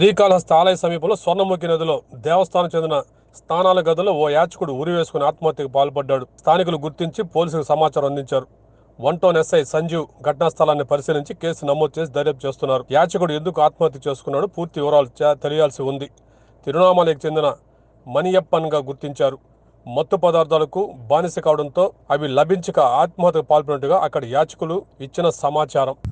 శ్రీకాళహస్త ఆలయ సమీపంలో స్వర్ణముఖి నదిలో దేవస్థానం చెందిన స్థానాల గదిలో ఓ యాచకుడు వేసుకుని ఆత్మహత్యకు పాల్పడ్డాడు స్థానికులు గుర్తించి పోలీసులకు సమాచారం అందించారు వన్ టౌన్ ఎస్ఐ సంజీవ్ ఘటనా స్థలాన్ని పరిశీలించి కేసు నమోదు చేసి దర్యాప్తు చేస్తున్నారు యాచకుడు ఎందుకు ఆత్మహత్య చేసుకున్నాడు పూర్తి వివరాలు తెలియాల్సి ఉంది తిరునామాలకు చెందిన మణియప్పన్గా గుర్తించారు మత్తు పదార్థాలకు బానిస కావడంతో అవి లభించక ఆత్మహత్యకు పాల్పడినట్టుగా అక్కడ యాచకులు ఇచ్చిన సమాచారం